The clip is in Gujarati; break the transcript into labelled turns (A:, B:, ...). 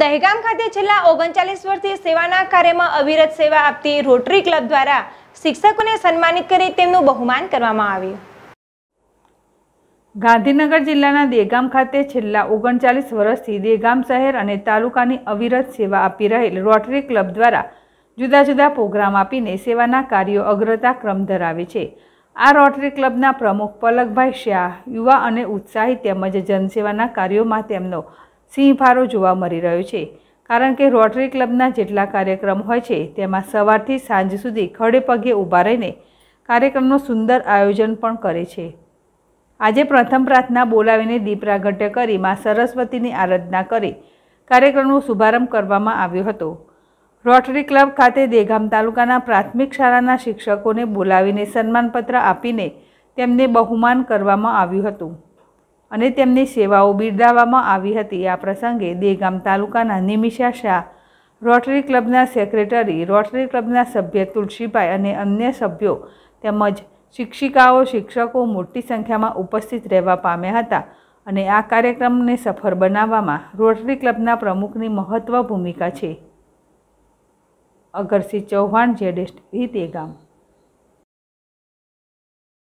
A: દહેગામ ખાતે છેલ્લા ઓગણચાલીસ વર્ષથી સેવાના કાર્યમાં અવિરત સેવા આપતી રોટરી ક્લબ દ્વારા શિક્ષકોને સન્માનિત કરી તેમનું બહુમાન કરવામાં આવ્યું
B: ગાંધીનગર જિલ્લાના દેગામ ખાતે છેલ્લા ઓગણચાલીસ વર્ષથી દેગામ શહેર અને તાલુકાની અવિરત સેવા આપી રહેલ રોટરી ક્લબ દ્વારા જુદા જુદા પ્રોગ્રામ આપીને સેવાના કાર્યો અગ્રતા ક્રમ ધરાવે છે આ રોટરી ક્લબના પ્રમુખ પલકભાઈ શાહ યુવા અને ઉત્સાહી તેમજ જનસેવાના કાર્યોમાં તેમનો સિંહભારો જોવા મળી રહ્યો છે કારણ કે રોટરી ક્લબના જેટલા કાર્યક્રમ હોય છે તેમાં સવારથી સાંજ સુધી ખડે પગે ઊભા રહીને કાર્યક્રમનું સુંદર આયોજન પણ કરે છે આજે પ્રથમ પ્રાર્થના બોલાવીને દીપ્રાગટ્ય કરી મા સરસ્વતીની આરાધના કરી કાર્યક્રમનો શુભારંભ કરવામાં આવ્યો હતો રોટરી ક્લબ ખાતે દેગામ તાલુકાના પ્રાથમિક શાળાના શિક્ષકોને બોલાવીને સન્માનપત્ર આપીને તેમને બહુમાન કરવામાં આવ્યું હતું અને તેમની સેવાઓ બિરદાવવામાં આવી હતી આ પ્રસંગે દેગામ તાલુકાના નિમિષા શાહ રોટરી ક્લબના સેક્રેટરી રોટરી ક્લબના સભ્ય તુલસીભાઈ અને અન્ય સભ્યો તેમજ શિક્ષિકાઓ શિક્ષકો મોટી સંખ્યામાં ઉપસ્થિત રહેવા પામ્યા હતા અને આ કાર્યક્રમને સફળ બનાવવામાં રોટરી ક્લબના પ્રમુખની મહત્વ ભૂમિકા છે અગરસિંહ ચૌહાણ જેડેસ્ટ ઈ તે